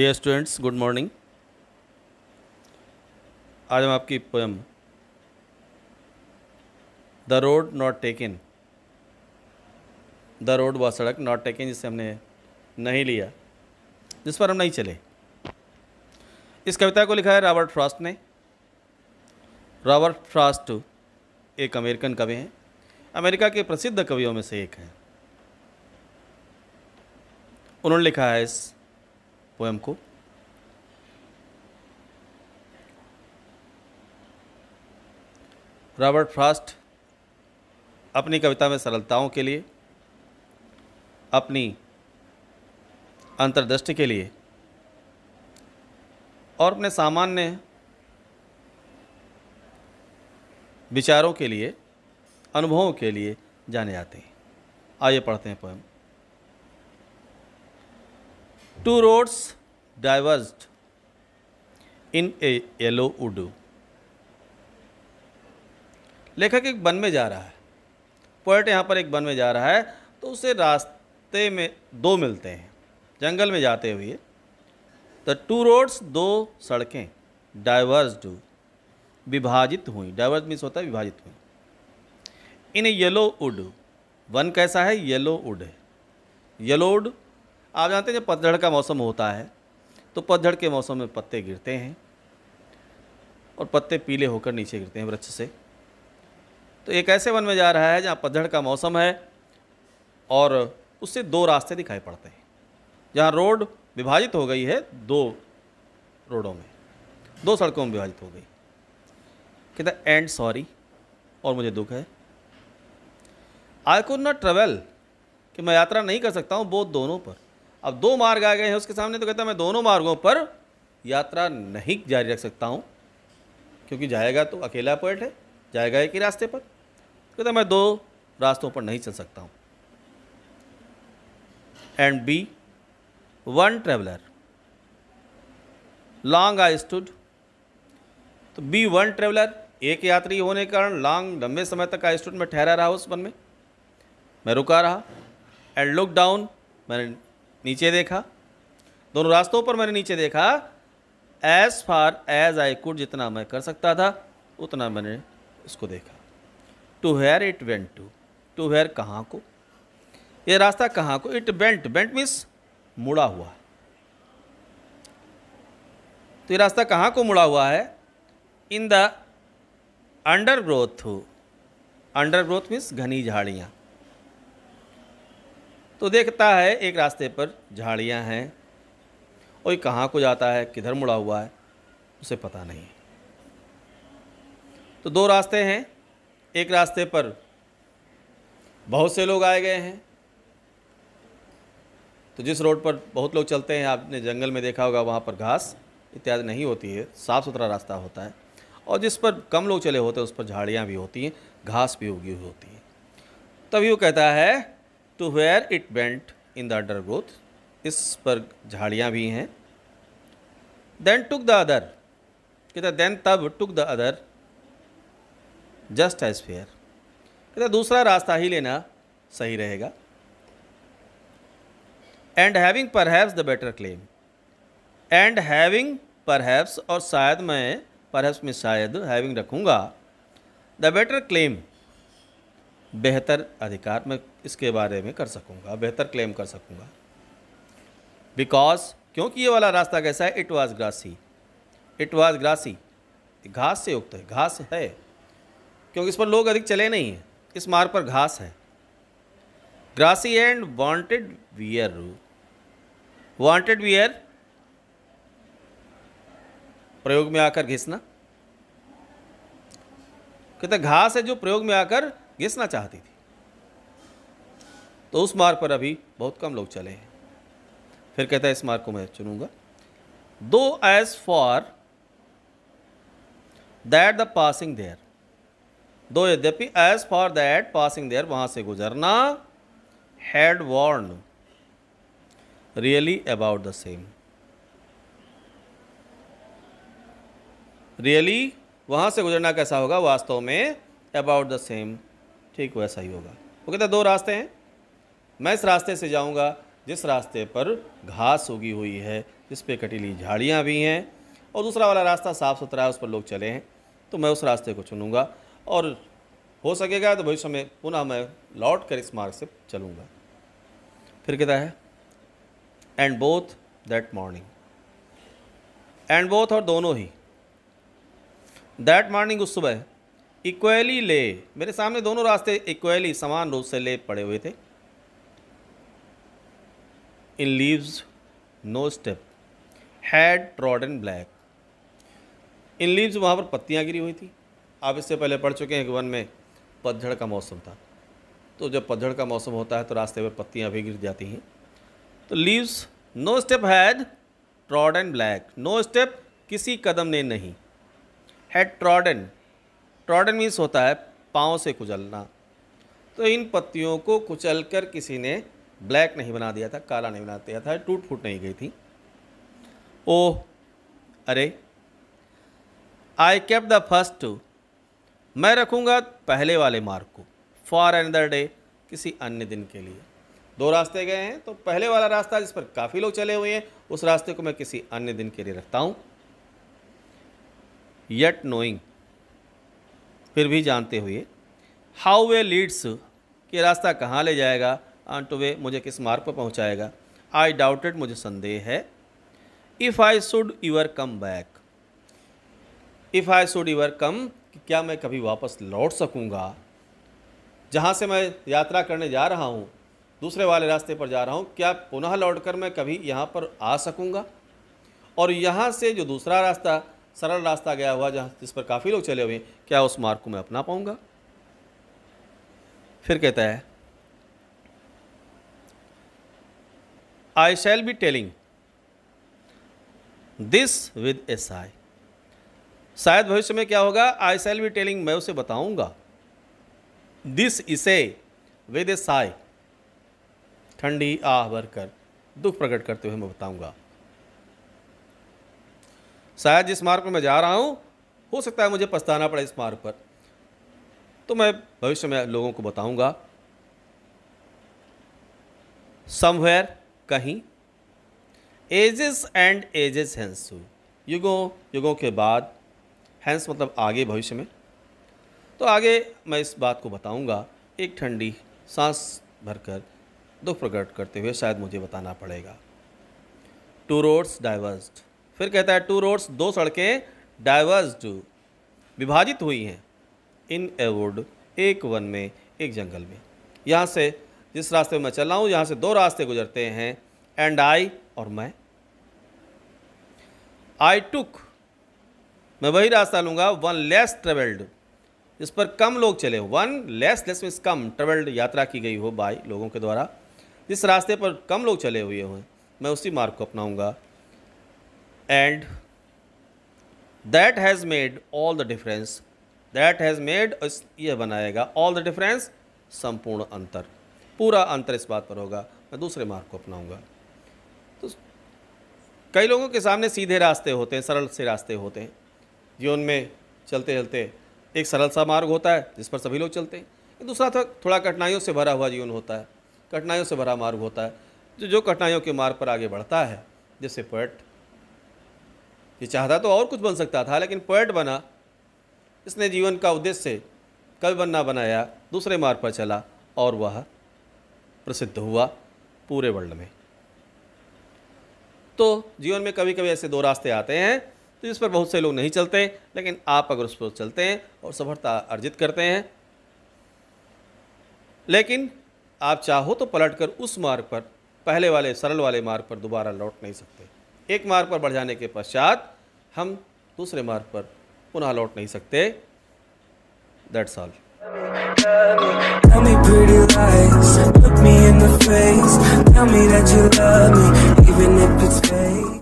dear students good morning आज हम आपकी poem the road not taken the road व सड़क नॉट टेकन जिसे हमने नहीं लिया जिस पर हम नहीं चले इस कविता को लिखा है रॉबर्ट फ्रास्ट ने रॉबर्ट फ्रास्ट एक अमेरिकन कवि हैं अमेरिका के प्रसिद्ध कवियों में से एक हैं उन्होंने लिखा है इस पोएम को रॉबर्ट फ्रास्ट अपनी कविता में सरलताओं के लिए अपनी अंतर्दृष्टि के लिए और अपने सामान्य विचारों के लिए अनुभवों के लिए जाने जाते हैं आइए पढ़ते हैं poem two roads diverged in a yellow wood लेखक एक वन में जा रहा है पोएट यहाँ पर एक वन में जा रहा है तो उसे रास्ते में दो मिलते हैं जंगल में जाते हुए द टू रोड्स दो सड़कें डाइवर्ज विभाजित हुई डाइवर्स मीन्स होता है विभाजित हुई इन येलो उड वन कैसा है येलो उड है येलो उड आप जानते हैं जब पतझड़ का मौसम होता है तो पतझड़ के मौसम में पत्ते गिरते हैं और पत्ते पीले होकर नीचे गिरते हैं वृक्ष से तो एक ऐसे वन में जा रहा है जहाँ पतझड़ का मौसम है और उससे दो रास्ते दिखाई पड़ते हैं जहाँ रोड विभाजित हो गई है दो रोडों में दो सड़कों में विभाजित हो गई कहता एंड सॉरी और मुझे दुख है आई कुड नॉट ट्रेवल कि मैं यात्रा नहीं कर सकता हूँ बोध दोनों पर अब दो मार्ग आ गए हैं उसके सामने तो कहता मैं दोनों मार्गों पर यात्रा नहीं जारी रख सकता हूँ क्योंकि जाएगा तो अकेला पोइट है जाएगा एक ही रास्ते पर तो कहता मैं दो रास्तों पर नहीं चल सकता हूँ and be one traveler long I stood तो बी वन ट्रेवलर एक यात्री होने के कारण लॉन्ग लंबे समय तक आई स्टूड में ठहरा रहा उस वन में मैं रुका रहा एंड लुक डाउन मैंने नीचे देखा दोनों रास्तों पर मैंने नीचे देखा as far as I could जितना मैं कर सकता था उतना मैंने इसको देखा to where it went to to where कहाँ को ये रास्ता कहाँ को इट बेंट बेंट मीन्स मुड़ा हुआ तो ये रास्ता कहाँ को मुड़ा हुआ है in the undergrowth under undergrowth means घनी झाड़ियाँ तो देखता है एक रास्ते पर झाड़ियाँ हैं और ये कहाँ को जाता है किधर मुड़ा हुआ है उसे पता नहीं तो दो रास्ते हैं एक रास्ते पर बहुत से लोग आए गए हैं तो जिस रोड पर बहुत लोग चलते हैं आपने जंगल में देखा होगा वहाँ पर घास इत्यादि नहीं होती है साफ़ सुथरा रास्ता होता है और जिस पर कम लोग चले होते हैं उस पर झाड़ियाँ भी होती हैं घास भी उगी हुई होती है तभी वो कहता है to where it bent in the under growth इस पर झाड़ियाँ भी हैं देन टुक द अदर कहता देन तब took the other just as fair कहता दूसरा रास्ता ही लेना सही रहेगा and having perhaps the better claim and having perhaps और शायद मैं पर हैव्स में शायद हैविंग रखूँगा द बेटर क्लेम बेहतर अधिकार मैं इसके बारे में कर सकूंगा बेहतर क्लेम कर सकूंगा बिकॉज क्योंकि ये वाला रास्ता कैसा है it was grassy it was grassy घास से युक्त है घास है क्योंकि इस पर लोग अधिक चले नहीं हैं इस मार्ग पर घास है grassy and wanted wear wanted wear प्रयोग में आकर घिसना कहते घास है जो प्रयोग में आकर घिसना चाहती थी तो उस मार्ग पर अभी बहुत कम लोग चले हैं फिर कहता है इस मार्ग को मैं चुनूंगा though as for that the passing there though यद्यपि as for that passing there वहां से गुजरना had worn really about the same really वहां से गुजरना कैसा होगा वास्तव में अबाउट द सेम ठीक वैसा ही होगा वो कहता दो रास्ते हैं मैं इस रास्ते से जाऊंगा जिस रास्ते पर घास उगी हुई है जिस पे कटीली झाड़ियाँ भी हैं और दूसरा वाला रास्ता साफ़ सुथरा है उस पर लोग चले हैं तो मैं उस रास्ते को चुनूँगा और हो सकेगा तो भविष्य में पुनः मैं लौट कर इस मार्ग से चलूँगा फिर कहता है and both that morning and both और दोनों ही दैट मॉर्निंग उस सुबह इक्वली ले मेरे सामने दोनों रास्ते इक्वली समान रूप से ले पड़े हुए थे in leaves no step had trod and black in leaves वहाँ पर पत्तियाँ गिरी हुई थी आप इससे पहले पढ़ चुके हैं कि वन में पतझड़ का मौसम था तो जब पतझड़ का मौसम होता है तो रास्ते पर पत्तियाँ भी गिर जाती हैं तो leaves no step had trod and black no step किसी कदम ने नहीं had trod and trodden means होता है पाँव से कुचलना तो इन पत्तियों को कुचल कर किसी ने ब्लैक नहीं बना दिया था काला नहीं बना दिया था टूट फूट नहीं गई थी ओह अरे आई केप द फर्स्ट मैं रखूँगा पहले वाले मार्ग को फॉर अनदर डे किसी अन्य दिन के लिए दो रास्ते गए हैं तो पहले वाला रास्ता जिस पर काफ़ी लोग चले हुए हैं उस रास्ते को मैं किसी अन्य दिन के लिए रखता हूँ येट नोइंग फिर भी जानते हुए हाउ वे लीड्स कि रास्ता कहाँ ले जाएगा ऑन टू वे मुझे किस मार्ग पर पहुँचाएगा आई डाउटेड मुझे संदेह है if I should ever come back if I should ever come क्या मैं कभी वापस लौट सकूँगा जहाँ से मैं यात्रा करने जा रहा हूँ दूसरे वाले रास्ते पर जा रहा हूँ क्या पुनः लौट कर मैं कभी यहाँ पर आ सकूँगा और यहाँ से जो दूसरा रास्ता सरल रास्ता गया हुआ जहाँ जिस पर काफ़ी लोग चले हुए हैं क्या उस मार्ग को मैं अपना पाऊँगा फिर कहता है I shall be telling this with a sigh शायद भविष्य में क्या होगा आई शैल बी टेलिंग मैं उसे बताऊंगा दिस इसे विद ए साई ठंडी आह भर कर दुख प्रकट करते हुए मैं बताऊंगा शायद जिस मार्ग पर मैं जा रहा हूँ हो सकता है मुझे पछताना पड़े इस मार्ग पर तो मैं भविष्य में लोगों को बताऊंगा समवेयर कहीं एजेस एंड एजेस हैंस युगों युगों के बाद हैंस मतलब आगे भविष्य में तो आगे मैं इस बात को बताऊंगा एक ठंडी सांस भरकर दुख प्रकट करते हुए शायद मुझे बताना पड़ेगा टू रोड्स डाइवर्स्ड फिर कहता है टू रोड्स दो सड़कें डाइवर्स्ड विभाजित हुई हैं इन ए वुड एक वन में एक जंगल में यहाँ से जिस रास्ते में मैं चल रहा हूँ यहाँ से दो रास्ते गुजरते हैं एंड आई और मैं आई टुक मैं वही रास्ता लूँगा वन लेस ट्रेवल्ड इस पर कम लोग चले वन लेस लेस मीन्स कम ट्रेवल्ड यात्रा की गई हो बाई लोगों के द्वारा जिस रास्ते पर कम लोग चले हुए हों मैं उसी मार्ग को अपनाऊँगा and that has made all the difference that has made ये बनाएगा ऑल द डिफरेंस संपूर्ण अंतर पूरा अंतर इस बात पर होगा मैं दूसरे मार्ग को अपनाऊंगा तो कई लोगों के सामने सीधे रास्ते होते हैं सरल से रास्ते होते हैं जीवन में चलते चलते एक सरल सा मार्ग होता है जिस पर सभी लोग चलते हैं दूसरा था थोड़ा कठिनाइयों से भरा हुआ जीवन होता है कठिनाइयों से भरा मार्ग होता है जो जो कठिनाइयों के मार्ग पर आगे बढ़ता है जैसे पर्यट ये चाहता तो और कुछ बन सकता था लेकिन पोएट बना इसने जीवन का उद्देश्य कवि बनना बनाया दूसरे मार्ग पर चला और वह प्रसिद्ध हुआ पूरे वर्ल्ड में तो जीवन में कभी कभी ऐसे दो रास्ते आते हैं तो जिस पर बहुत से लोग नहीं चलते लेकिन आप अगर उस पर चलते हैं और सफलता अर्जित करते हैं लेकिन आप चाहो तो पलटकर उस मार्ग पर पहले वाले सरल वाले मार्ग पर दोबारा लौट नहीं सकते एक मार्ग पर बढ़ जाने के पश्चात हम दूसरे मार्ग पर पुनः लौट नहीं सकते that's all Tell me pretty lies, look me in the face Tell me that you love me, even if it's fake